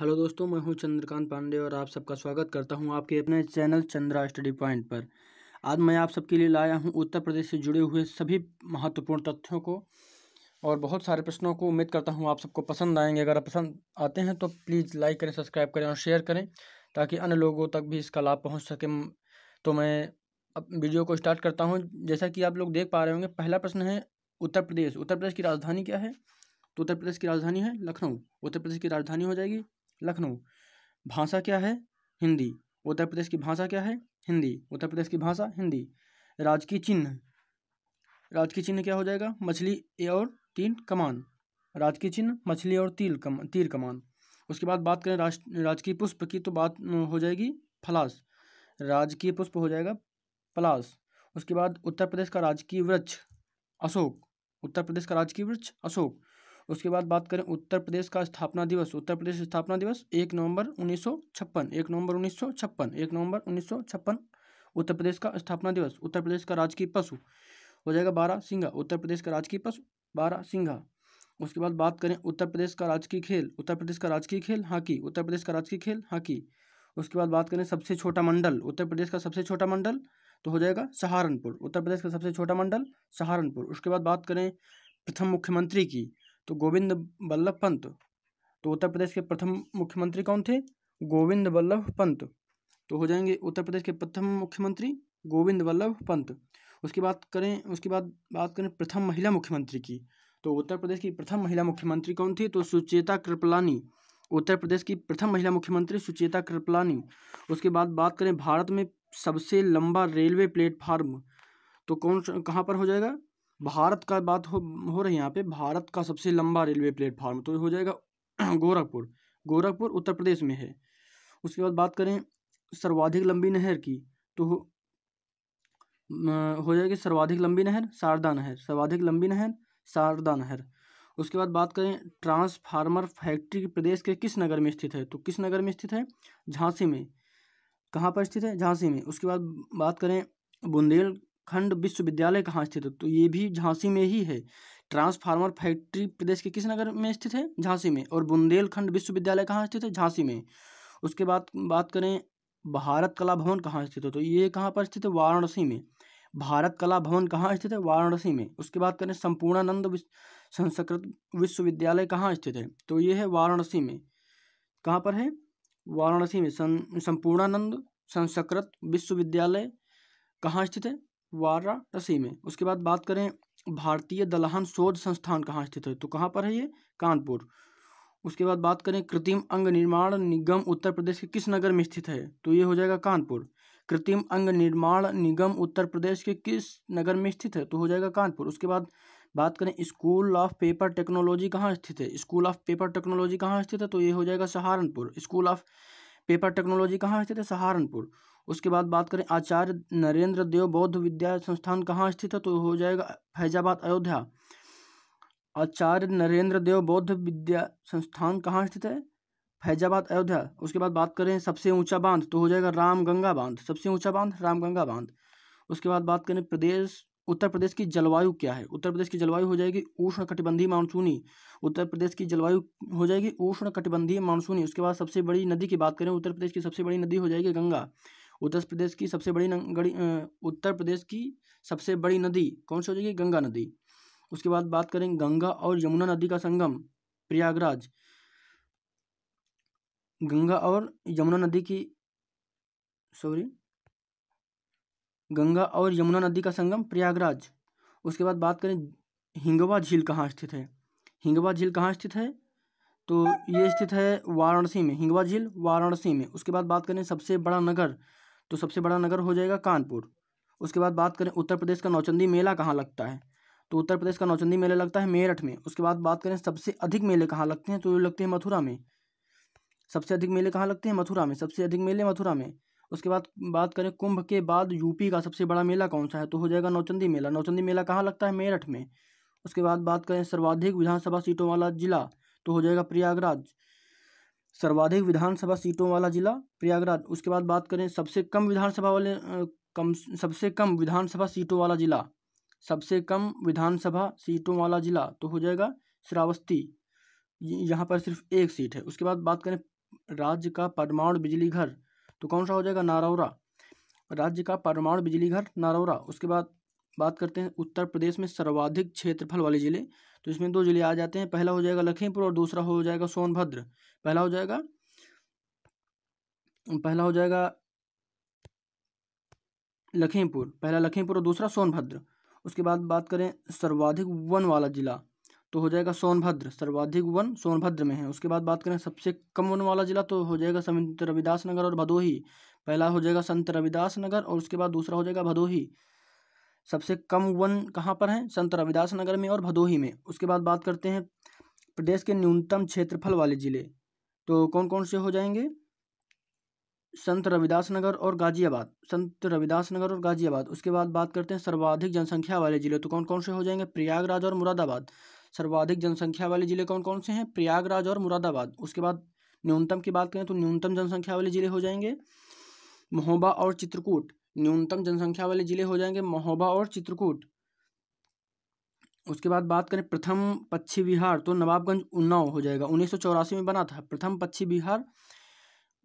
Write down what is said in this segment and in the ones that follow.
hello दोस्तों मैं हूं चंद्रकांत पांडे और आप सबका स्वागत करता हूं आपके अपने चैनल चंद्रा स्टडी पॉइंट पर आज मैं आप सबके लिए लाया हूं उत्तर प्रदेश से जुड़े हुए सभी महत्वपूर्ण तथ्यों को और बहुत सारे प्रश्नों को उम्मीद करता हूं आप सबको पसंद आएंगे अगर पसंद आते हैं तो प्लीज़ लाइक करें सब्सक्राइब करें और शेयर करें ताकि अन्य लोगों तक भी इसका लाभ पहुँच सके तो मैं अब वीडियो को स्टार्ट करता हूँ जैसा कि आप लोग देख पा रहे होंगे पहला प्रश्न है उत्तर प्रदेश उत्तर प्रदेश की राजधानी क्या है तो उत्तर प्रदेश की राजधानी है लखनऊ उत्तर प्रदेश की राजधानी हो जाएगी लखनऊ भाषा क्या है हिंदी उत्तर प्रदेश की भाषा क्या है हिंदी उत्तर प्रदेश की भाषा हिंदी राजकीय चिन्ह राजकीय चिन्ह क्या हो जाएगा मछली और तीन कमान राजकीय चिन्ह मछली और तीर कम तीर कमान उसके बाद बात करें राज राजकीय पुष्प की तो बात हो जाएगी फलास राजकीय पुष्प हो जाएगा पलास उसके बाद उत्तर प्रदेश का राजकीय वृक्ष अशोक उत्तर प्रदेश का राजकीय वृक्ष अशोक उसके बाद बात करें उत्तर प्रदेश का स्थापना दिवस उत्तर प्रदेश स्थापना दिवस एक नवंबर उन्नीस सौ छप्पन एक नवंबर उन्नीस सौ छप्पन एक नवंबर उन्नीस सौ छप्पन उत्तर प्रदेश का स्थापना दिवस उत्तर प्रदेश का राजकीय पशु हो जाएगा बारह सिंघा उत्तर प्रदेश का राजकीय पशु बारह सिंघा उसके बाद बात करें उत्तर प्रदेश का राजकीय खेल उत्तर प्रदेश का राजकीय खेल हॉकी उत्तर प्रदेश का राजकीय खेल हॉकी उसके बाद बात करें सबसे छोटा मंडल उत्तर प्रदेश का सबसे छोटा मंडल तो हो जाएगा सहारनपुर उत्तर प्रदेश का सबसे छोटा मंडल सहारनपुर उसके बाद बात करें प्रथम मुख्यमंत्री की तो गोविंद बल्लभ पंत तो उत्तर प्रदेश के प्रथम मुख्यमंत्री कौन थे गोविंद वल्लभ पंत तो हो जाएंगे उत्तर प्रदेश के प्रथम मुख्यमंत्री गोविंद वल्लभ पंत उसकी बात करें उसके बाद बात करें प्रथम महिला मुख्यमंत्री की तो उत्तर प्रदेश की प्रथम महिला मुख्यमंत्री कौन थी तो सुचेता कृपलानी उत्तर प्रदेश की प्रथम महिला मुख्यमंत्री सुचेता कृपलानी उसके बाद बात करें भारत में सबसे लंबा रेलवे प्लेटफार्म तो कौन कहाँ पर हो जाएगा भारत का बात हो हो रही है यहाँ पे भारत का सबसे लंबा रेलवे प्लेटफार्म तो हो जाएगा गोरखपुर गोरखपुर उत्तर प्रदेश में है उसके बाद बात करें सर्वाधिक लंबी नहर की तो हो जाएगी सर्वाधिक लंबी नहर शारदा नहर सर्वाधिक लंबी नहर शारदा नहर उसके बाद बात करें ट्रांसफार्मर फैक्ट्री प्रदेश के किस नगर में स्थित है तो किस नगर में स्थित है झांसी में कहाँ पर स्थित है झांसी में उसके बाद बात करें बुंदेल खंड विश्वविद्यालय कहाँ स्थित है तो ये भी झांसी में ही है ट्रांसफार्मर फैक्ट्री प्रदेश के किस नगर में स्थित है झांसी में और बुंदेलखंड विश्वविद्यालय कहाँ स्थित है झांसी में उसके बाद बात करें भारत कला भवन कहाँ स्थित है तो ये कहाँ पर स्थित है वाराणसी में भारत कला भवन कहाँ स्थित है वाराणसी में उसके बाद करें संपूर्णानंद संस्कृत विश्वविद्यालय कहाँ स्थित है तो ये है वाराणसी में कहाँ पर है वाराणसी में संपूर्णानंद संस्कृत विश्वविद्यालय कहाँ स्थित है वाराणसी में उसके बाद बात करें भारतीय दलहन शोध संस्थान कहाँ स्थित है तो कहाँ पर है ये कानपुर उसके बाद बात करें कृत्रिम अंग निर्माण निगम उत्तर प्रदेश के किस नगर में स्थित है तो ये हो जाएगा कानपुर कृत्रिम अंग निर्माण निगम उत्तर प्रदेश के किस नगर में स्थित है तो हो जाएगा कानपुर उसके बाद बात करें स्कूल ऑफ पेपर टेक्नोलॉजी कहाँ स्थित है स्कूल ऑफ पेपर टेक्नोलॉजी कहाँ स्थित है तो ये हो जाएगा Saharanpur School of Paper Technology कहाँ स्थित है सहारनपुर उसके बाद बात करें आचार्य नरेंद्र देव बौद्ध विद्या संस्थान कहाँ स्थित है तो हो जाएगा फैजाबाद अयोध्या आचार्य नरेंद्र देव बौद्ध विद्या संस्थान कहाँ स्थित है फैजाबाद अयोध्या उसके बाद बात करें सबसे ऊंचा बांध तो हो जाएगा रामगंगा बांध सबसे ऊंचा बांध रामगंगा बांध उसके बाद बात करें प्रदेश उत्तर प्रदेश की जलवायु क्या है उत्तर प्रदेश की जलवायु हो जाएगी उष्ण कटिबंधीय मानसूनी उत्तर प्रदेश की जलवायु हो जाएगी उष्ण कटिबंधीय मानसूनी उसके बाद सबसे बड़ी नदी की बात करें उत्तर प्रदेश की सबसे बड़ी नदी हो जाएगी गंगा उत्तर प्रदेश की सबसे बड़ी गड़ी उत्तर प्रदेश की सबसे बड़ी नदी कौन सी हो जाएगी गंगा नदी उसके बाद बात करें गंगा और यमुना नदी का संगम प्रयागराज गंगा और यमुना नदी की सॉरी गंगा और यमुना नदी का संगम प्रयागराज उसके बाद बात करें हिंगवा झील कहाँ स्थित है हिंगवा झील कहाँ स्थित है तो ये स्थित है वाराणसी में हिंगवा झील वाराणसी में उसके बाद बात करें सबसे बड़ा नगर तो सबसे बड़ा नगर हो जाएगा कानपुर उसके बाद बात करें उत्तर प्रदेश का नौचंदी मेला कहाँ लगता है तो उत्तर प्रदेश का नौचंदी मेला लगता है मेरठ में उसके बाद बात करें सबसे अधिक मेले कहाँ लगते हैं तो ये लगते हैं मथुरा में सबसे अधिक मेले कहाँ लगते हैं मथुरा में सबसे अधिक मेले मथुरा में उसके बाद बात करें कुंभ के बाद यूपी का सबसे बड़ा मेला कौन सा है तो हो जाएगा नौचंदी मेला नौचंदी मेला कहाँ लगता है मेरठ में उसके बाद बात करें सर्वाधिक विधानसभा सीटों वाला जिला तो हो जाएगा प्रयागराज सर्वाधिक विधानसभा सीटों वाला जिला प्रयागराज उसके बाद बात करें सबसे कम विधानसभा वाले कम सबसे कम विधानसभा सीटों वाला जिला सबसे कम विधानसभा सीटों वाला जिला तो हो जाएगा श्रावस्ती यहाँ पर सिर्फ एक सीट है उसके बाद बात करें राज्य का परमाणु बिजली घर तो कौन सा हो जाएगा नारौरा राज्य का परमाणु बिजली घर नारौरा उसके बाद बात करते हैं उत्तर प्रदेश में सर्वाधिक क्षेत्रफल वाले जिले तो इसमें दो जिले आ जाते हैं पहला हो जाएगा लखीमपुर और दूसरा हो जाएगा सोनभद्र पहला हो जाएगा पहला हो जाएगा लखीमपुर पहला लखीमपुर और दूसरा सोनभद्र उसके बाद बात करें सर्वाधिक वन वाला जिला तो हो जाएगा सोनभद्र सर्वाधिक वन सोनभद्र में है उसके बाद बात करें सबसे कम वन वाला जिला तो हो जाएगा संत रविदास नगर और भदोही पहला हो जाएगा संत रविदास नगर और उसके बाद दूसरा हो जाएगा भदोही सबसे कम वन कहाँ पर है संत रविदास नगर में और भदोही में उसके बाद बात करते हैं प्रदेश के न्यूनतम क्षेत्रफल वाले जिले तो कौन कौन से हो जाएंगे संत रविदास नगर और गाजियाबाद संत रविदास नगर और गाजियाबाद उसके बाद बात करते हैं सर्वाधिक जनसंख्या वाले जिले तो कौन कौन से हो जाएंगे प्रयागराज और मुरादाबाद सर्वाधिक जनसंख्या वाले जिले कौन कौन से हैं प्रयागराज और मुरादाबाद उसके बाद न्यूनतम की बात करें तो न्यूनतम जनसंख्या वाले जिले हो जाएंगे महोबा और चित्रकूट न्यूनतम जनसंख्या वाले जिले हो जाएंगे महोबा और चित्रकूट उसके बाद बात करें प्रथम पक्षी विहार तो नवाबगंज उन्नाव हो जाएगा उन्नीस सौ चौरासी में बना था प्रथम पक्षी विहार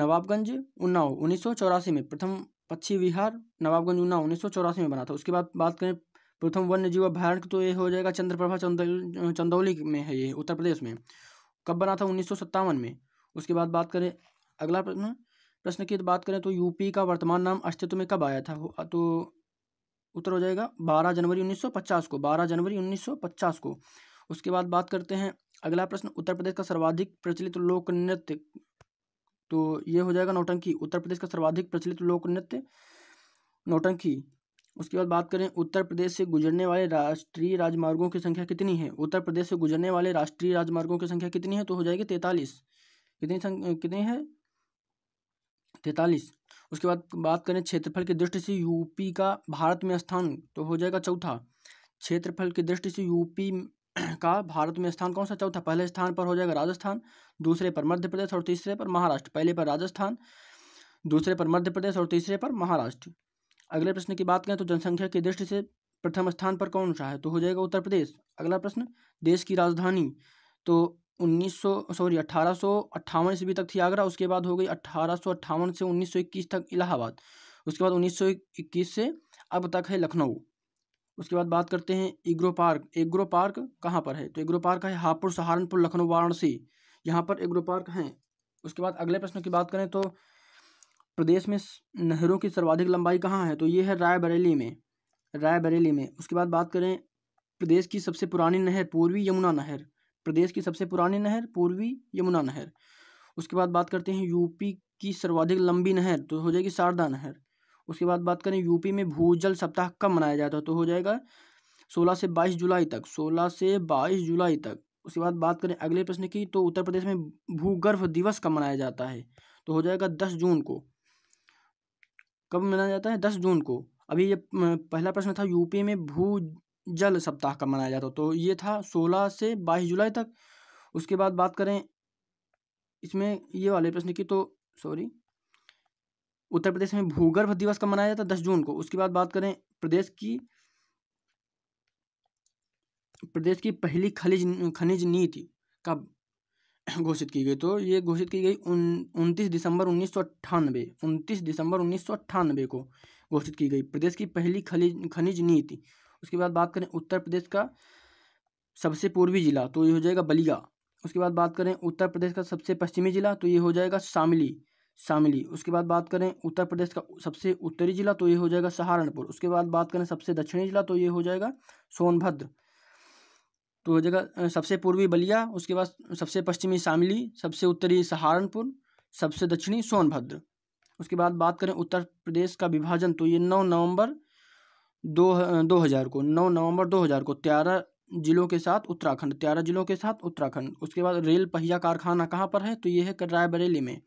नवाबगंज उन्नाव उन्नीस सौ चौरासी में प्रथम पक्षी विहार नवाबगंज उन्नाव उन्नीस सौ चौरासी में बना था उसके बाद बात करें प्रथम वन्य जीव अभ्यारण्य तो ये हो जाएगा चंद्रप्रभा चंदौली चंदौली में है ये उत्तर प्रदेश में कब बना था उन्नीस में उसके बाद बात करें अगला प्रश्न प्रश्न की बात करें तो यूपी का वर्तमान नाम अस्तित्व में कब आया था तो उत्तर हो जाएगा 12 जनवरी 1950 को 12 जनवरी 1950 को उसके बाद बात करते हैं अगला प्रश्न उत्तर प्रदेश का सर्वाधिक प्रचलित लोक नृत्य तो ये हो जाएगा नौटंकी उत्तर प्रदेश का सर्वाधिक प्रचलित लोक नृत्य नौटंकी उसके बाद बात करें उत्तर प्रदेश से गुजरने वाले राष्ट्रीय राजमार्गों की संख्या कितनी है उत्तर प्रदेश से गुजरने वाले राष्ट्रीय राजमार्गों की संख्या कितनी है तो हो जाएगी तैतालीस कितनी कितनी है तैतालीस उसके बाद बात करें क्षेत्रफल की दृष्टि से यूपी का भारत में स्थान तो हो जाएगा चौथा क्षेत्रफल की दृष्टि से यूपी का भारत में स्थान कौन सा चौथा पहले स्थान पर हो जाएगा राजस्थान दूसरे पर मध्य प्रदेश और तीसरे पर महाराष्ट्र पहले पर राजस्थान दूसरे पर मध्य प्रदेश और तीसरे पर महाराष्ट्र अगले प्रश्न की बात करें तो जनसंख्या की दृष्टि से प्रथम स्थान पर कौन सा है तो हो जाएगा उत्तर प्रदेश अगला प्रश्न देश की राजधानी तो उन्नीस सौ सॉरी अट्ठारह सौ अट्ठावन ईस्वी तक थी आगरा उसके बाद हो गई अट्ठारह सौ अट्ठावन से उन्नीस सौ इक्कीस तक इलाहाबाद उसके बाद उन्नीस सौ इक्कीस से अब तक है लखनऊ उसके बाद बात करते हैं एग्रो पार्क एग्रो पार्क कहाँ पर है तो एग्रो पार्क है हापुड़ सहारनपुर लखनऊ वाराणसी यहाँ पर एग्रो पार्क हैं उसके बाद अगले प्रश्न की बात करें तो प्रदेश में नहरों की सर्वाधिक लंबाई कहाँ है तो ये है रायबरेली में रायबरेली में उसके बाद बात करें प्रदेश की सबसे पुरानी नहर पूर्वी यमुना नहर प्रदेश की सबसे पुरानी नहर पूर्वी यमुना नहर उसके बाद बात करते हैं यूपी की सर्वाधिक लंबी नहर तो हो जाएगी शारदा नहर उसके बाद बात करें यूपी में भूजल सप्ताह कब मनाया जाता है तो हो जाएगा सोलह से बाईस जुलाई तक सोलह से बाईस जुलाई तक उसके बाद बात करें अगले प्रश्न की तो उत्तर प्रदेश में भूगर्भ दिवस कब मनाया जाता है तो हो जाएगा दस जून को कब मनाया जाता है दस जून को अभी ये पहला प्रश्न था यूपी में भू जल सप्ताह का मनाया जाता तो ये था सोलह से बाईस जुलाई तक उसके बाद बात करें इसमें ये वाले प्रश्न की तो सॉरी उत्तर प्रदेश में भूगर्भ दिवस का मनाया जाता दस जून को उसके बाद बात करें प्रदेश की प्रदेश की पहली खनिज खनिज नीति कब घोषित की गई तो ये घोषित की गई उन उनतीस दिसंबर उन्नीस सौ अट्ठानबे उनतीस दिसंबर उन्नीस सौ अट्ठानबे को घोषित की गई प्रदेश की पहली खनिज खनिज नीति उसके बाद बात करें उत्तर प्रदेश का सबसे पूर्वी ज़िला तो ये हो जाएगा बलिया उसके बाद बात करें उत्तर प्रदेश का सबसे पश्चिमी ज़िला तो ये हो जाएगा शामली शामली उसके बाद बात करें उत्तर प्रदेश का सबसे उत्तरी ज़िला तो ये हो जाएगा सहारनपुर उसके बाद बात करें सबसे दक्षिणी ज़िला तो ये हो जाएगा सोनभद्र तो हो जाएगा सबसे पूर्वी बलिया उसके बाद सबसे पश्चिमी शामली सबसे उत्तरी सहारनपुर सबसे दक्षिणी सोनभद्र उसके बाद बात करें उत्तर प्रदेश का विभाजन तो ये नौ नवंबर दो दो हज़ार को नौ नवंबर दो हज़ार को त्यारह जिलों के साथ उत्तराखंड त्यारह जिलों के साथ उत्तराखंड उसके बाद रेल पहिया कारखाना कहाँ पर है तो ये है रायबरेली में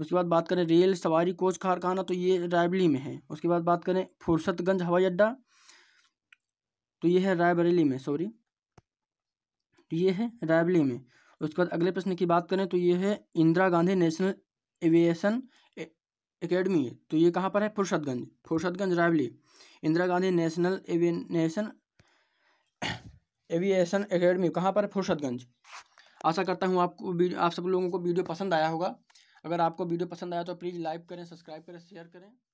उसके बाद बात करें रेल सवारी कोच कारखाना तो ये रायबली में है उसके बाद बात करें फुर्सतगंज हवाई अड्डा तो ये है रायबरेली में सॉरी ये है रायबली में उसके बाद अगले प्रश्न की बात करें तो ये है Indira Gandhi National Aviation Academy है तो ये कहाँ पर है Fursatganj Fursatganj Rawali Indira Gandhi National Aviation Aviation Academy कहाँ पर है फुर्सतगंज आशा करता हूँ आपको आप सब लोगों को वीडियो पसंद आया होगा अगर आपको वीडियो पसंद आया तो प्लीज़ लाइक करें सब्सक्राइब करें शेयर करें